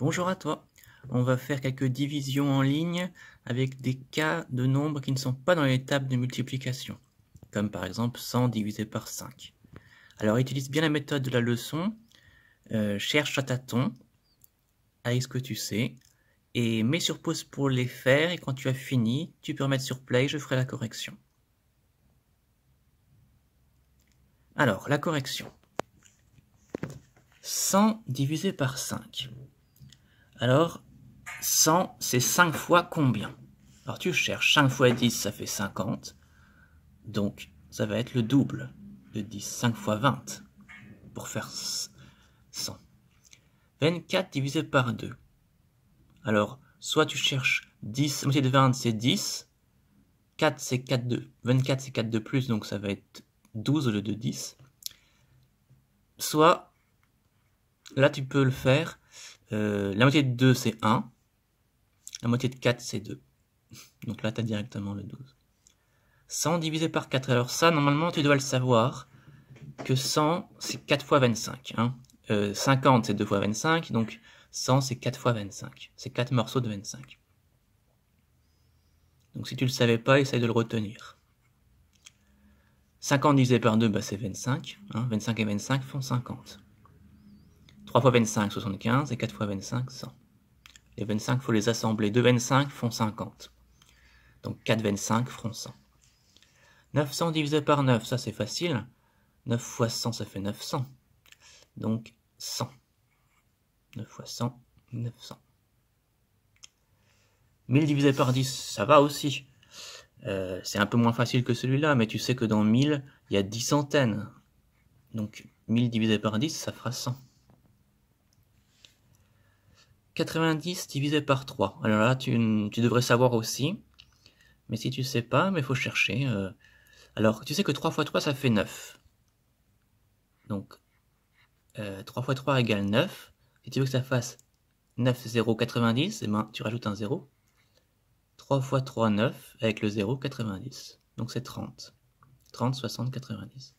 Bonjour à toi. On va faire quelques divisions en ligne avec des cas de nombres qui ne sont pas dans l'étape de multiplication, comme par exemple 100 divisé par 5. Alors utilise bien la méthode de la leçon, euh, cherche à tâtons, avec ce que tu sais, et mets sur pause pour les faire, et quand tu as fini, tu peux remettre sur play, je ferai la correction. Alors, la correction. 100 divisé par 5. Alors, 100, c'est 5 fois combien Alors tu cherches 5 fois 10, ça fait 50. Donc, ça va être le double de 10, 5 fois 20, pour faire 100. 24 divisé par 2. Alors, soit tu cherches 10, moitié de 20, c'est 10. 4, c'est 4 de... 24, c'est 4 de plus, donc ça va être 12 au lieu de 10. Soit, là, tu peux le faire euh, la moitié de 2, c'est 1. La moitié de 4, c'est 2. Donc là, tu as directement le 12. 100 divisé par 4. Alors ça, normalement, tu dois le savoir, que 100, c'est 4 fois 25. Hein. 50, euh, c'est 2 fois 25, donc 100, c'est 4 fois 25. C'est 4 morceaux de 25. Donc si tu ne le savais pas, essaye de le retenir. 50 divisé par 2, bah, c'est 25. Hein. 25 et 25 font 50. 3 fois 25, 75, et 4 fois 25, 100. Les 25, il faut les assembler. 2 25 font 50. Donc 4 25 font 100. 900 divisé par 9, ça c'est facile. 9 fois 100, ça fait 900. Donc 100. 9 fois 100, 900. 1000 divisé par 10, ça va aussi. Euh, c'est un peu moins facile que celui-là, mais tu sais que dans 1000, il y a 10 centaines. Donc 1000 divisé par 10, ça fera 100. 90 divisé par 3. Alors là, tu, devrais savoir aussi. Mais si tu sais pas, mais faut chercher. Euh. Alors, tu sais que 3 fois 3, ça fait 9. Donc, 3 euh, fois 3 égale 9. Si tu veux que ça fasse 9, 0, 90, et ben, tu rajoutes un 0. 3 fois 3, 9, avec le 0, 90. Donc c'est 30. 30, 60, 90.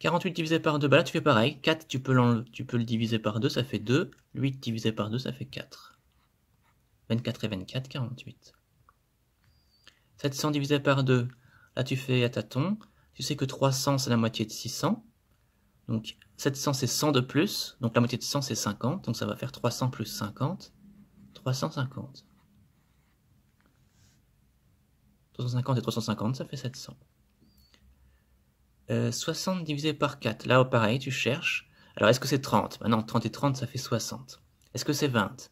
48 divisé par 2, bah là tu fais pareil. 4, tu peux, tu peux le diviser par 2, ça fait 2. 8 divisé par 2, ça fait 4. 24 et 24, 48. 700 divisé par 2, là tu fais à tâtons. Tu sais que 300, c'est la moitié de 600. Donc 700, c'est 100 de plus. Donc la moitié de 100, c'est 50. Donc ça va faire 300 plus 50. 350. 350 et 350, ça fait 700. 60 euh, divisé par 4. Là, oh, pareil, tu cherches. Alors, est-ce que c'est 30 Maintenant, 30 et 30, ça fait 60. Est-ce que c'est 20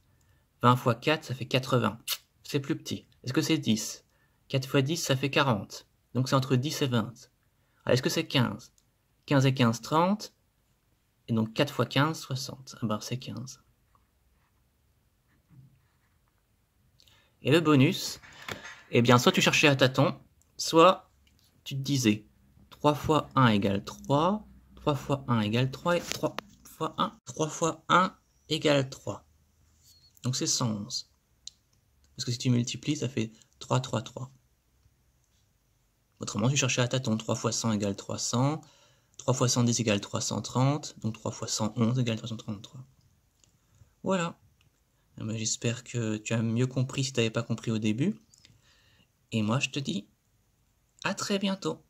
20 fois 4, ça fait 80. C'est plus petit. Est-ce que c'est 10 4 fois 10, ça fait 40. Donc, c'est entre 10 et 20. Est-ce que c'est 15 15 et 15, 30. Et donc 4 fois 15, 60. Ah bah, c'est 15. Et le bonus, eh bien, soit tu cherchais à tâtons, soit tu te disais 3 fois 1 égale 3. 3 fois 1 égale 3. Et 3 fois 1, 3 fois 1 égale 3. Donc c'est 111. Parce que si tu multiplies, ça fait 3, 3, 3. Autrement, tu cherchais à tâton. 3 fois 100 égale 300. 3 fois 110 égale 330. Donc 3 fois 111 égale 333. Voilà. Eh ben, j'espère que tu as mieux compris si tu n'avais pas compris au début. Et moi, je te dis à très bientôt.